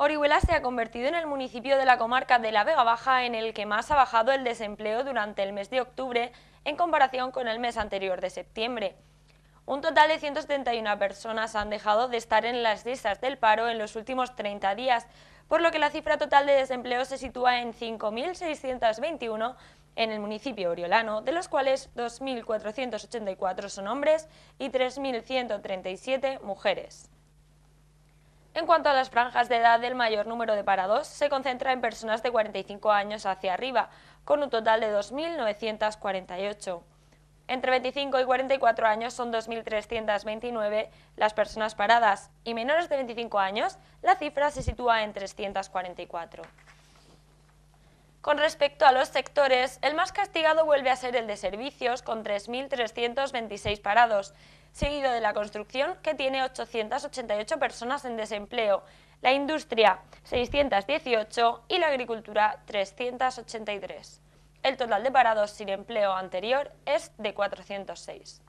Orihuela se ha convertido en el municipio de la comarca de la Vega Baja en el que más ha bajado el desempleo durante el mes de octubre en comparación con el mes anterior de septiembre. Un total de 171 personas han dejado de estar en las listas del paro en los últimos 30 días, por lo que la cifra total de desempleo se sitúa en 5.621 en el municipio oriolano, de los cuales 2.484 son hombres y 3.137 mujeres. En cuanto a las franjas de edad, el mayor número de parados se concentra en personas de 45 años hacia arriba, con un total de 2.948. Entre 25 y 44 años son 2.329 las personas paradas y menores de 25 años la cifra se sitúa en 344. Con respecto a los sectores, el más castigado vuelve a ser el de servicios, con 3.326 parados, seguido de la construcción, que tiene 888 personas en desempleo, la industria 618 y la agricultura 383. El total de parados sin empleo anterior es de 406.